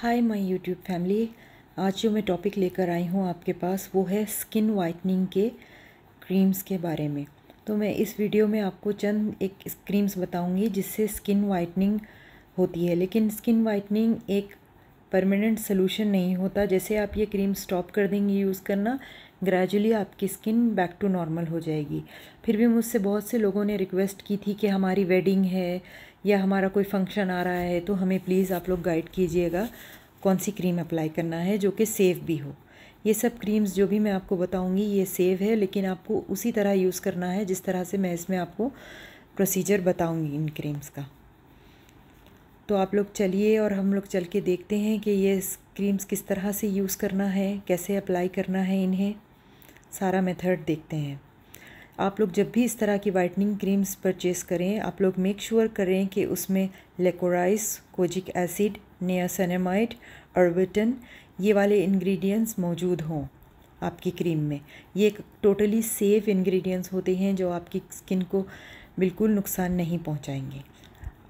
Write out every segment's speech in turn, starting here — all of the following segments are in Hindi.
हाय माय यूट्यूब फैमिली आज जो मैं टॉपिक लेकर आई हूँ आपके पास वो है स्किन वाइटनिंग के क्रीम्स के बारे में तो मैं इस वीडियो में आपको चंद एक क्रीम्स बताऊँगी जिससे स्किन वाइटनिंग होती है लेकिन स्किन वाइटनिंग एक परमानेंट सोल्यूशन नहीं होता जैसे आप ये क्रीम स्टॉप कर देंगे यूज़ करना ग्रेजुअली आपकी स्किन बैक टू नॉर्मल हो जाएगी फिर भी मुझसे बहुत से लोगों ने रिक्वेस्ट की थी कि हमारी वेडिंग है या हमारा कोई फंक्शन आ रहा है तो हमें प्लीज़ आप लोग गाइड कीजिएगा कौन सी क्रीम अप्लाई करना है जो कि सेफ़ भी हो ये सब क्रीम्स जो भी मैं आपको बताऊँगी ये सेफ है लेकिन आपको उसी तरह यूज़ करना है जिस तरह से मैं इसमें आपको प्रोसीजर बताऊँगी इन क्रीम्स का तो आप लोग चलिए और हम लोग चल के देखते हैं कि ये क्रीम्स किस तरह से यूज़ करना है कैसे अप्लाई करना है इन्हें सारा मेथड देखते हैं आप लोग जब भी इस तरह की वाइटनिंग क्रीम्स परचेस करें आप लोग मेक श्योर sure करें कि उसमें लेकोराइस कोजिक एसिड नियासनेमाइट अर्बिटन ये वाले इंग्रेडिएंट्स मौजूद हों आपकी क्रीम में ये एक टोटली सेफ़ इंग्रेडिएंट्स होते हैं जो आपकी स्किन को बिल्कुल नुकसान नहीं पहुंचाएंगे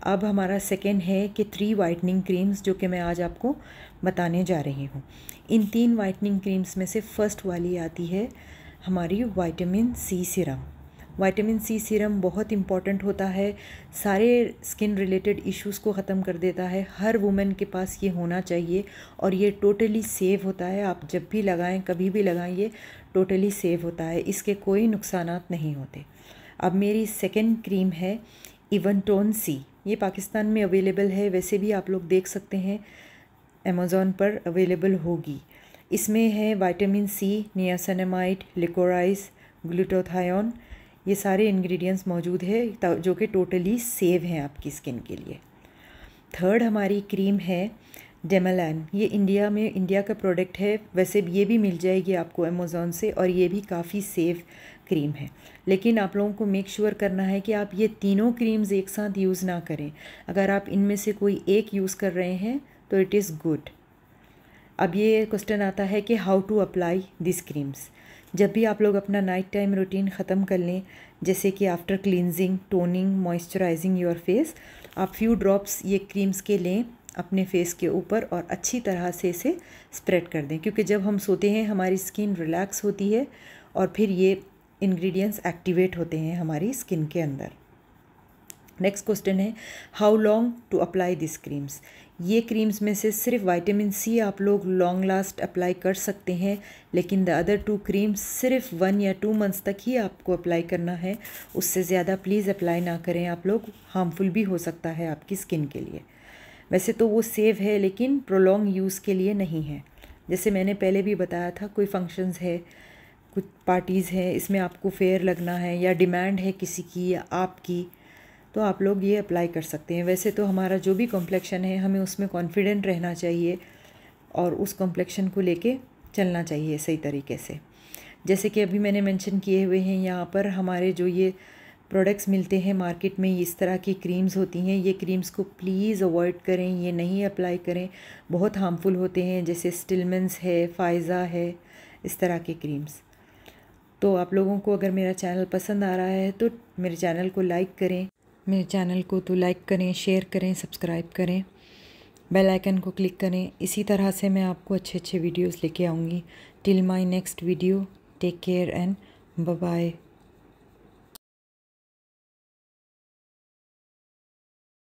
अब हमारा सेकेंड है कि थ्री वाइटनिंग क्रीम्स जो कि मैं आज आपको बताने जा रही हूँ इन तीन वाइटनिंग क्रीम्स में से फ़र्स्ट वाली आती है हमारी vitamin C serum vitamin C serum बहुत इम्पॉर्टेंट होता है सारे स्किन रिलेटेड इश्यूज़ को ख़त्म कर देता है हर वुमेन के पास ये होना चाहिए और ये टोटली सेफ़ होता है आप जब भी लगाएं कभी भी लगाएं ये टोटली सेफ़ होता है इसके कोई नुकसान नहीं होते अब मेरी सेकेंड क्रीम है इवन टोन सी ये पाकिस्तान में अवेलेबल है वैसे भी आप लोग देख सकते हैं अमेज़ोन पर अवेलेबल होगी इसमें है vitamin C niacinamide liquorice glutathione ये सारे इंग्रेडिएंट्स मौजूद है जो कि टोटली सेव हैं आपकी स्किन के लिए थर्ड हमारी क्रीम है डेमलैन ये इंडिया में इंडिया का प्रोडक्ट है वैसे ये भी मिल जाएगी आपको अमेज़ोन से और ये भी काफ़ी सेफ़ क्रीम है लेकिन आप लोगों को मेक श्योर sure करना है कि आप ये तीनों क्रीम्स एक साथ यूज़ ना करें अगर आप इनमें से कोई एक यूज़ कर रहे हैं तो इट इज़ गुड अब ये क्वेश्चन आता है कि how to apply this creams जब भी आप लोग अपना नाइट टाइम रूटीन ख़त्म कर लें जैसे कि after cleansing toning moisturising your face आप फ्यू ड्रॉप्स ये क्रीम्स के लें अपने फेस के ऊपर और अच्छी तरह से इसे स्प्रेड कर दें क्योंकि जब हम सोते हैं हमारी स्किन रिलैक्स होती है और फिर ये इंग्रेडिएंट्स एक्टिवेट होते हैं हमारी स्किन के अंदर नेक्स्ट क्वेश्चन है how long to apply this creams ये क्रीम्स में से सिर्फ वाइटामिन सी आप लोग लॉन्ग लास्ट अप्लाई कर सकते हैं लेकिन द अदर टू क्रीम्स सिर्फ वन या टू मंथ्स तक ही आपको अप्लाई करना है उससे ज़्यादा प्लीज़ अप्लाई ना करें आप लोग हार्मफुल भी हो सकता है आपकी स्किन के लिए वैसे तो वो सेव है लेकिन प्रोलॉन्ग यूज़ के लिए नहीं है जैसे मैंने पहले भी बताया था कोई फंक्शंस है कुछ पार्टीज़ हैं इसमें आपको फेयर लगना है या डिमांड है किसी की या आपकी तो आप लोग ये अप्लाई कर सकते हैं वैसे तो हमारा जो भी कॉम्प्लेक्शन है हमें उसमें कॉन्फिडेंट रहना चाहिए और उस कॉम्प्लेक्शन को लेके चलना चाहिए सही तरीके से जैसे कि अभी मैंने मेंशन किए हुए हैं यहाँ पर हमारे जो ये प्रोडक्ट्स मिलते हैं मार्केट में इस तरह की क्रीम्स होती हैं ये क्रीम्स को प्लीज़ अवॉइड करें ये नहीं अप्लाई करें बहुत हार्मफुल होते हैं जैसे स्टिलमेंस है फाइज़ा है इस तरह के क्रीम्स तो आप लोगों को अगर मेरा चैनल पसंद आ रहा है तो मेरे चैनल को लाइक करें मेरे चैनल को तो लाइक करें शेयर करें सब्सक्राइब करें बेल आइकन को क्लिक करें इसी तरह से मैं आपको अच्छे अच्छे वीडियोस लेके आऊँगी till my next video take care and bye